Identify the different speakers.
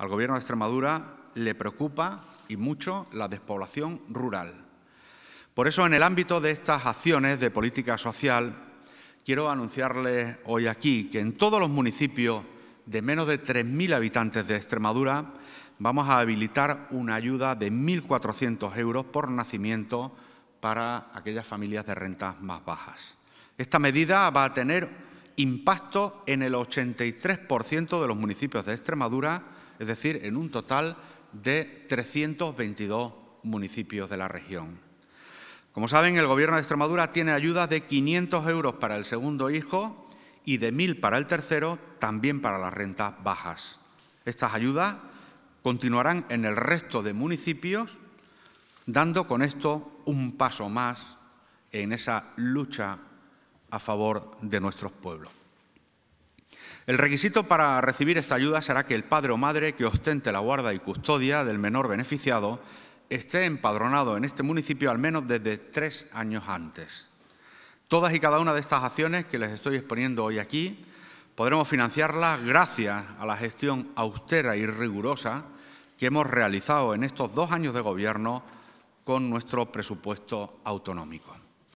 Speaker 1: Al Gobierno de Extremadura le preocupa y mucho la despoblación rural. Por eso, en el ámbito de estas acciones de política social, quiero anunciarles hoy aquí que en todos los municipios de menos de 3.000 habitantes de Extremadura vamos a habilitar una ayuda de 1.400 euros por nacimiento para aquellas familias de rentas más bajas. Esta medida va a tener impacto en el 83% de los municipios de Extremadura es decir, en un total de 322 municipios de la región. Como saben, el Gobierno de Extremadura tiene ayudas de 500 euros para el segundo hijo y de 1.000 para el tercero, también para las rentas bajas. Estas ayudas continuarán en el resto de municipios, dando con esto un paso más en esa lucha a favor de nuestros pueblos. El requisito para recibir esta ayuda será que el padre o madre que ostente la guarda y custodia del menor beneficiado esté empadronado en este municipio al menos desde tres años antes. Todas y cada una de estas acciones que les estoy exponiendo hoy aquí podremos financiarlas gracias a la gestión austera y rigurosa que hemos realizado en estos dos años de gobierno con nuestro presupuesto autonómico.